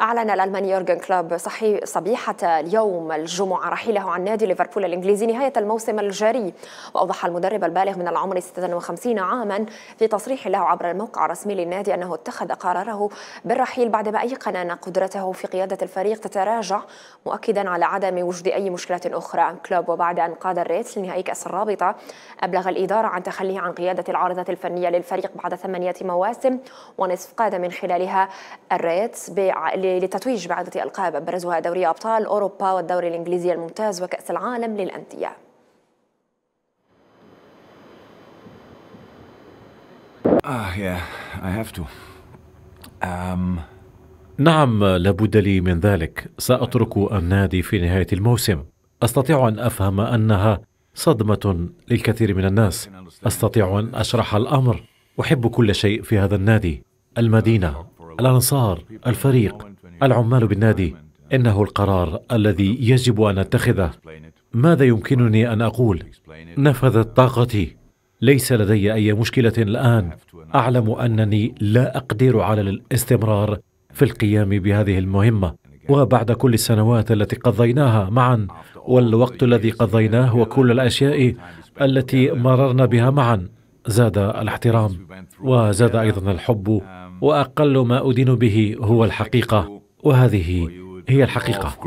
أعلن الألماني يورجن كلوب صحي صبيحة اليوم الجمعة رحيله عن نادي ليفربول الإنجليزي نهاية الموسم الجاري وأوضح المدرب البالغ من العمر 56 عاما في تصريح له عبر الموقع الرسمي للنادي أنه اتخذ قراره بالرحيل بعدما أيقن أن قدرته في قيادة الفريق تتراجع مؤكدا على عدم وجود أي مشكلة أخرى كلوب وبعد أن قاد الريتس لنهائي كأس الرابطة أبلغ الإدارة عن تخليه عن قيادة العارضة الفنية للفريق بعد ثمانية مواسم ونصف قاد من خلالها الريتس للتتويج بعدة ألقاب أبرزها دوري أبطال أوروبا والدوري الإنجليزي الممتاز وكأس العالم للأندية Ah, yeah, I have to. Um... نعم لابد لي من ذلك سأترك النادي في نهاية الموسم أستطيع أن أفهم أنها صدمة للكثير من الناس أستطيع أن أشرح الأمر أحب كل شيء في هذا النادي المدينة الأنصار الفريق العمال بالنادي انه القرار الذي يجب ان اتخذه ماذا يمكنني ان اقول نفذت طاقتي ليس لدي اي مشكله الان اعلم انني لا اقدر على الاستمرار في القيام بهذه المهمه وبعد كل السنوات التي قضيناها معا والوقت الذي قضيناه وكل الاشياء التي مررنا بها معا زاد الاحترام وزاد ايضا الحب واقل ما ادين به هو الحقيقه وهذه هي الحقيقة